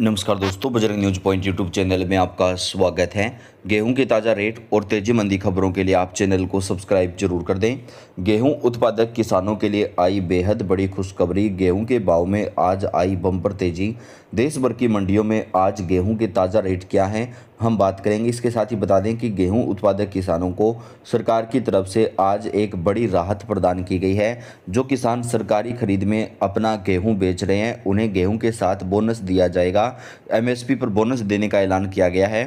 नमस्कार दोस्तों Bajrang news point YouTube channel में आपका स्वागत है गेहूं के ताज़ा रेट और तेजी मंदी खबरों के लिए आप चैनल को सब्सक्राइब जरूर कर दें गेहूं उत्पादक किसानों के लिए आई बेहद बड़ी खुशखबरी गेहूं के भाव में आज आई बम्पर तेजी देश भर की मंडियों में आज गेहूं के ताज़ा रेट क्या हैं हम बात करेंगे इसके साथ ही बता दें कि गेहूं उत्पादक किसानों को सरकार की तरफ से आज एक बड़ी राहत प्रदान की गई है जो किसान सरकारी खरीद में अपना गेहूँ बेच रहे हैं उन्हें गेहूँ के साथ बोनस दिया जाएगा एमएसपी पर बोनस देने का ऐलान किया गया है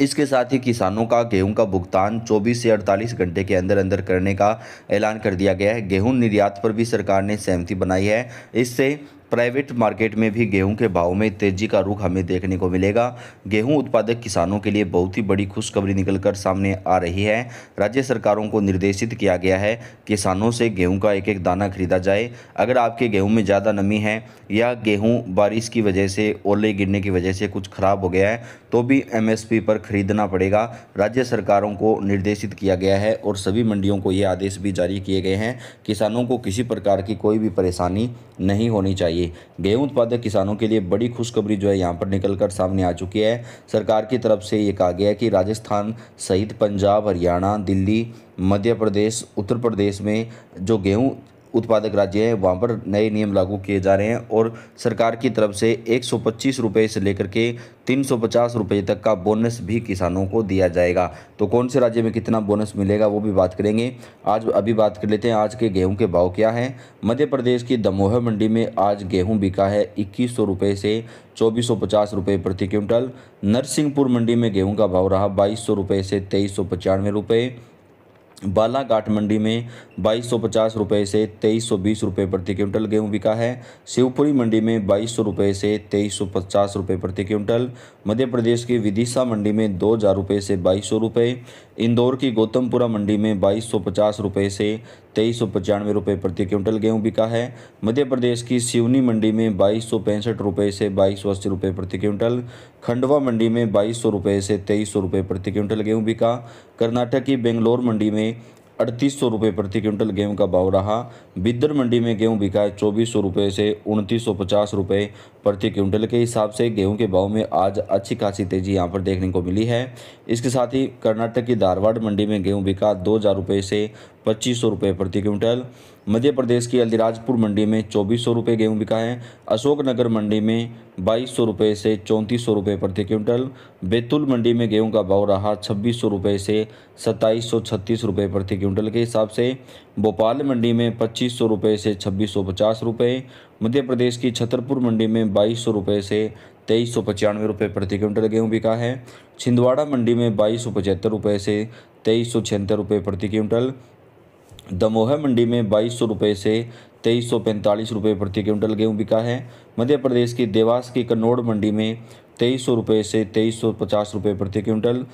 इसके साथ ही किसानों का गेहूं का भुगतान 24 से 48 घंटे के अंदर अंदर करने का ऐलान कर दिया गया है गेहूं निर्यात पर भी सरकार ने सहमति बनाई है इससे प्राइवेट मार्केट में भी गेहूं के भाव में तेजी का रुख हमें देखने को मिलेगा गेहूं उत्पादक किसानों के लिए बहुत ही बड़ी खुशखबरी निकलकर सामने आ रही है राज्य सरकारों को निर्देशित किया गया है किसानों से गेहूं का एक एक दाना खरीदा जाए अगर आपके गेहूं में ज़्यादा नमी है या गेहूं बारिश की वजह से ओले गिरने की वजह से कुछ खराब हो गया है तो भी एम पर खरीदना पड़ेगा राज्य सरकारों को निर्देशित किया गया है और सभी मंडियों को ये आदेश भी जारी किए गए हैं किसानों को किसी प्रकार की कोई भी परेशानी नहीं होनी चाहिए चाहिए गेहूं उत्पादक किसानों के लिए बड़ी खुशखबरी जो है यहाँ पर निकल कर सामने आ चुकी है सरकार की तरफ से ये कहा गया है कि राजस्थान सहित पंजाब हरियाणा दिल्ली मध्य प्रदेश उत्तर प्रदेश में जो गेहूं उत्पादक राज्य हैं वहाँ पर नए नियम लागू किए जा रहे हैं और सरकार की तरफ से एक सौ से लेकर के तीन सौ तक का बोनस भी किसानों को दिया जाएगा तो कौन से राज्य में कितना बोनस मिलेगा वो भी बात करेंगे आज अभी बात कर लेते हैं आज के गेहूं के भाव क्या हैं मध्य प्रदेश की दमोह मंडी में आज गेहूं बिका है इक्कीस सौ रुपये से चौबीस सौ पचास रुपये प्रति क्विंटल नरसिंहपुर मंडी में गेहूं का भाव रहा बाईस सौ रुपये से तेईस सौ पचानवे रुपये बालाघाट मंडी में बाईस सौ पचास रुपये से तेईस सौ बीस रुपये प्रति क्विंटल गेहूं बिका है शिवपुरी मंडी में बाईस सौ रुपये से तेईस सौ पचास रुपये प्रति क्विंटल मध्य प्रदेश की विदिशा मंडी में दो हज़ार रुपये से बाईस सौ रुपये इंदौर की गौतमपुरा मंडी में बाईस सौ पचास रुपये से तेईस सौ पचानवे रुपये प्रति क्विंटल गेहूं बिका है मध्य प्रदेश की सिवनी मंडी में बाईस सौ पैंसठ रुपये से बाईस सौ अस्सी रुपये प्रति क्विंटल खंडवा मंडी में बाईस सौ रुपये से तेईस सौ रुपये प्रति क्विंटल गेहूँ बिका कर्नाटक की बेंगलोर मंडी में अड़तीस सौ रुपये प्रति क्विंटल गेहूं का भाव रहा बिद्दर मंडी में गेहूं बिका चौबीस सौ रुपये से उनतीस सौ पचास रुपये प्रति क्विंटल के हिसाब से गेहूं के भाव में आज अच्छी खासी तेज़ी यहां पर देखने को मिली है इसके साथ ही कर्नाटक की धारवाड़ मंडी में गेहूं बिका दो हज़ार रुपये से पच्चीस सौ रुपये प्रति क्विंटल मध्य प्रदेश की अल्दिराजपुर मंडी में चौबीस सौ रुपये गेहूँ बिका है अशोकनगर मंडी में बाईस सौ रुपये से चौंतीस सौ रुपये प्रति क्विंटल बैतूल मंडी में गेहूँ का भाव रहा छब्बीस सौ रुपये से सत्ताईस सौ छत्तीस रुपये प्रति क्विंटल के हिसाब से भोपाल मंडी में पच्चीस सौ रुपये से छब्बीस सौ पचास रुपये मध्य प्रदेश की छतरपुर मंडी में बाईस सौ रुपये से तेईस सौ पचानवे रुपये प्रति क्विंटल गेहूँ बिका है छिंदवाड़ा मंडी में बाईस सौ पचहत्तर रुपये से तेईस सौ छिहत्तर रुपये प्रति क्विंटल दमोह मंडी में बाईस सौ रुपये से तेईस सौ पैंतालीस रुपये प्रति क्विंटल गेहूँ बिका है मध्य प्रदेश की देवास की कन्नौड़ मंडी में तेईस सौ रुपये से तेईस सौ पचास रुपये प्रति क्विंटल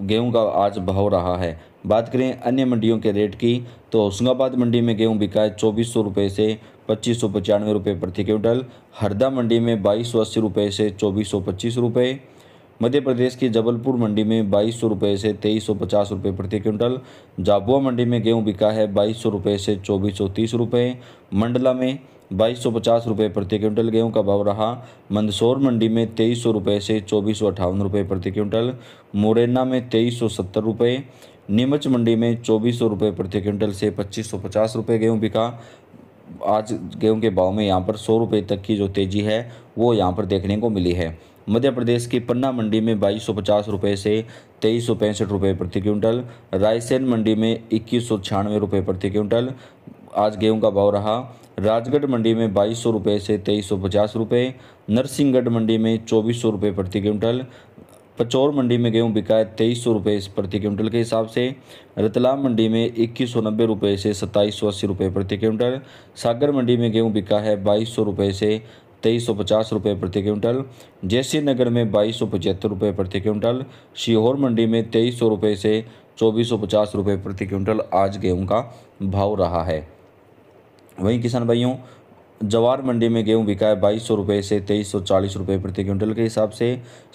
गेहूं का आज भाव रहा है बात करें अन्य मंडियों के रेट की तो होशंगाबाद मंडी में गेहूं बिका है चौबीस सौ रुपये से पच्चीस सौ पचानवे रुपये प्रति क्विंटल हरदा मंडी में बाईस सौ अस्सी रुपये से चौबीस सौ पच्चीस रुपये मध्य प्रदेश की जबलपुर मंडी में बाईस सौ रुपये से तेईस सौ पचास रुपये प्रति क्विंटल झाबुआ मंडी में गेहूं बिका है बाईस सौ रुपये से चौबीस सौ तीस रुपये मंडला में बाईस सौ पचास रुपये प्रति क्विंटल गेहूं का भाव रहा मंदसौर मंडी में तेईस सौ रुपये से चौबीस सौ अठावन रुपये प्रति क्विंटल मुरैना में तेईस सौ सत्तर रुपये नीमच मंडी में चौबीस सौ रुपये प्रति क्विंटल से पच्चीस सौ पचास रुपये गेहूँ बिका आज गेहूँ के भाव में यहाँ पर सौ रुपये तक की जो तेज़ी है वो यहाँ पर देखने को मिली है मध्य प्रदेश की पन्ना मंडी में बाईस सौ पचास रुपये से तेईस सौ पैंसठ रुपये प्रति क्विंटल रायसेन मंडी में इक्कीस सौ छियानवे रुपये प्रति क्विंटल आज गेहूं का भाव रहा राजगढ़ मंडी में बाईस सौ रुपये से तेईस सौ पचास रुपये नरसिंहगढ़ मंडी में चौबीस सौ रुपये प्रति क्विंटल पचौर मंडी में गेहूं बिका है तेईस सौ रुपये प्रति क्विंटल के हिसाब से रतलाम मंडी में इक्कीस सौ नब्बे रुपये से सत्ताईस सौ अस्सी रुपये प्रति क्विंटल सागर मंडी में गेहूं बिका है बाईस सौ रुपये से तेईस सौ पचास रुपये प्रति क्विंटल जैसी नगर में बाईस सौ पचहत्तर रुपये प्रति क्विंटल सीहोर मंडी में तेईस सौ रुपये से चौबीस सौ पचास रुपये प्रति क्विंटल आज गेहूं का भाव रहा है वहीं किसान भाइयों जवार मंडी में गेहूं बिका है बाईस सौ रुपये से तेईस सौ चालीस रुपये प्रति क्विंटल के हिसाब से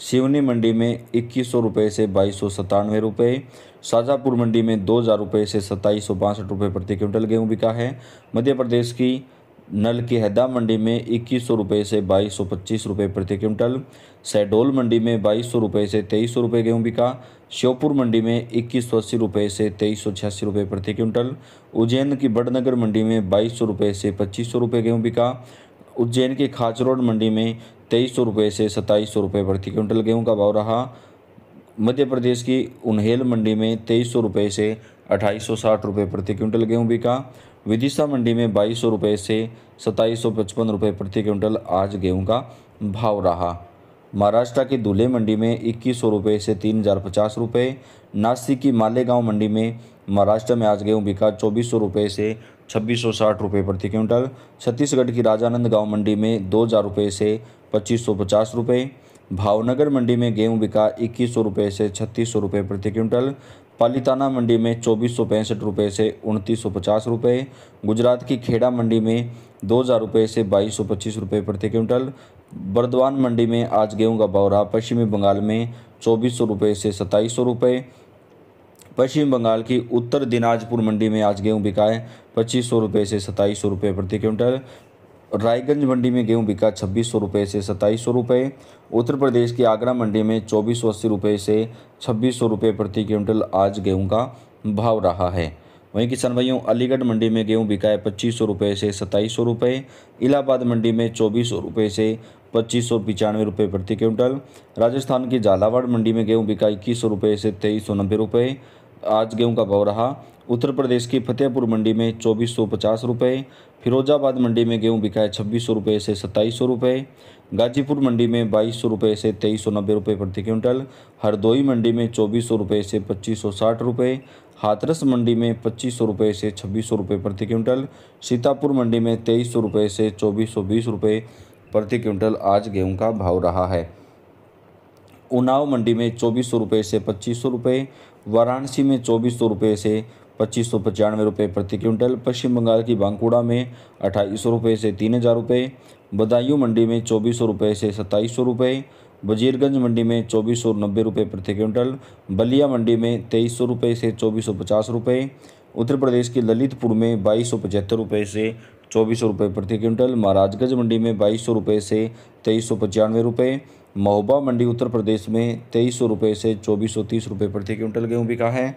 सिवनी मंडी में इक्कीस सौ रुपये से बाईस सौ सतानवे रुपये शाजापुर मंडी में दो हज़ार रुपये से सत्ताईस सौ बासठ रुपये प्रति क्विंटल गेहूँ बिका है मध्य प्रदेश की नल की हैदा मंडी में इक्कीस सौ रुपये से बाईस सौ पच्चीस रुपये प्रति क्विंटल सैडोल मंडी में बाईस सौ रुपये से तेईस सौ रुपये गेहूँ बिका श्योपुर मंडी में इक्कीस सौ अस्सी रुपये से तेईस सौ छियासी रुपये प्रति क्विंटल उज्जैन की बड़नगर मंडी में बाईस सौ रुपये से पच्चीस सौ रुपये गेहूँ बिका उज्जैन के खाचरोड मंडी में तेईस सौ रुपये से सत्ताईस सौ रुपये प्रति क्विंटल गेहूँ का भाव रहा मध्य प्रदेश की उन्हेल मंडी में तेईस सौ रुपये से अट्ठाईस सौ साठ रुपये प्रति क्विंटल गेहूँ बिका विदिशा मंडी में बाईस रुपये से सताईस रुपये प्रति क्विंटल आज गेहूं का भाव रहा महाराष्ट्र की दूल्हे मंडी में इक्कीस सौ रुपये से तीन हज़ार पचास रुपये नासिक की मालेगांव मंडी में महाराष्ट्र में आज गेहूं बिका चौबीस सौ रुपये से छब्बीस सौ साठ रुपये प्रति क्विंटल छत्तीसगढ़ की राजानंद गांव मंडी में दो हज़ार रुपये से पच्चीस सौ पचास रुपये भावनगर मंडी में गेहूं बिका इक्कीस सौ रुपये से छत्तीस सौ रुपये प्रति क्विंटल पालीताना मंडी में चौबीस सौ पैंसठ रुपये से उनतीस सौ पचास रुपये गुजरात की खेड़ा मंडी में दो हज़ार रुपये से बाईस सौ पच्चीस रुपये प्रति क्विंटल बर्दवान मंडी में आज गेहूं का भाव रहा पश्चिमी बंगाल में चौबीस सौ रुपये से सत्ताईस सौ रुपये पश्चिम बंगाल की उत्तर दिनाजपुर मंडी में आज गेहूं बिकाए पच्चीस सौ रुपये से सत्ताईस सौ रुपये प्रति क्विंटल रायगंज मंडी में गेहूं बिका छब्बीस सौ रुपये से सत्ताईस सौ रुपये उत्तर प्रदेश की आगरा मंडी में चौबीस सौ अस्सी रुपये से छब्बीस सौ रुपये प्रति क्विंटल आज गेहूं का भाव रहा है वहीं किसान भाइयों अलीगढ़ मंडी में गेहूं बिका है पच्चीस सौ रुपये से सत्ताईस सौ रुपये इलाहाबाद मंडी में चौबीस सौ रुपये से पच्चीस सौ पचानवे रुपये प्रति क्विंटल राजस्थान की झालावाड़ मंडी में गेहूँ बिका इक्कीस सौ रुपये से तेईस सौ नब्बे रुपये आज गेहूँ का भाव रहा उत्तर प्रदेश की फतेहपुर मंडी में चौबीस सौ पचास रुपये फिरोजाबाद मंडी में गेहूं बिका है छब्बीस सौ रुपये से सत्ताईस सौ रुपये गाजीपुर मंडी में बाईस सौ रुपये से तेईस सौ नब्बे रुपये प्रति क्विंटल हरदोई मंडी में चौबीस सौ रुपये से पच्चीस सौ साठ रुपये हाथरस मंडी में पच्चीस सौ रुपये से छब्बीस सौ रुपये प्रति क्विंटल सीतापुर मंडी में तेईस सौ रुपये से चौबीस सौ बीस रुपये प्रति क्विंटल आज गेहूं का भाव रहा है उनाव मंडी में चौबीस सौ रुपये से पच्चीस सौ रुपये वाराणसी में चौबीस सौ रुपये से पच्चीस सौ पचानवे रुपये प्रति क्विंटल पश्चिम बंगाल की बांकुड़ा में अट्ठाईस सौ रुपये से तीन हज़ार रुपये बदायूं मंडी में चौबीस सौ रुपये से सत्ताईस सौ रुपये वजीरगंज मंडी में चौबीस सौ नब्बे रुपये प्रति क्विंटल बलिया मंडी में तेईस सौ रुपये से चौबीस सौ पचास रुपये उत्तर प्रदेश के ललितपुर में बाईस सौ पचहत्तर रुपये से चौबीस सौ रुपये प्रति क्विंटल महाराजगंज मंडी में बाईस सौ रुपये से तेईस सौ पचानवे रुपये महोबा मंडी उत्तर प्रदेश में तेईस सौ रुपये से चौबीस सौ तीस रुपये प्रति क्विंटल गेहूँ बिका है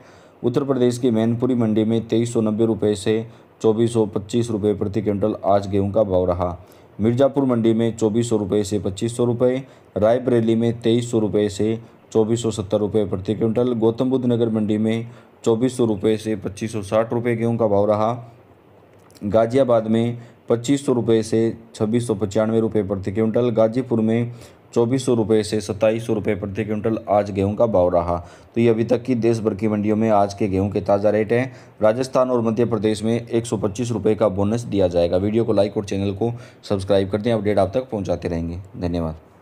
उत्तर प्रदेश की मैनपुरी मंडी में तेईस सौ नब्बे रुपये से चौबीस सौ पच्चीस रुपये प्रति क्विंटल आज गेहूं का भाव रहा मिर्ज़ापुर मंडी में चौबीस सौ रुपये से पच्चीस सौ रुपये रायबरेली में तेईस सौ रुपये से चौबीस सौ सत्तर रुपये प्रति क्विंटल गौतम बुद्ध नगर मंडी में चौबीस सौ रुपये से पच्चीस सौ साठ रुपये गेहूँ का भाव रहा गाज़ियाबाद में पच्चीस सौ रुपये से छब्बीस सौ पचानवे रुपये प्रति क्विंटल गाज़ीपुर में चौबीस सौ रुपये से सत्ताईस सौ रुपये प्रति क्विंटल आज गेहूं का भाव रहा तो ये अभी तक की देश भर की मंडियों में आज के गेहूं के ताज़ा रेट हैं राजस्थान और मध्य प्रदेश में एक सौ पच्चीस रुपये का बोनस दिया जाएगा वीडियो को लाइक और चैनल को सब्सक्राइब करते हैं अपडेट आप तक पहुँचाते रहेंगे धन्यवाद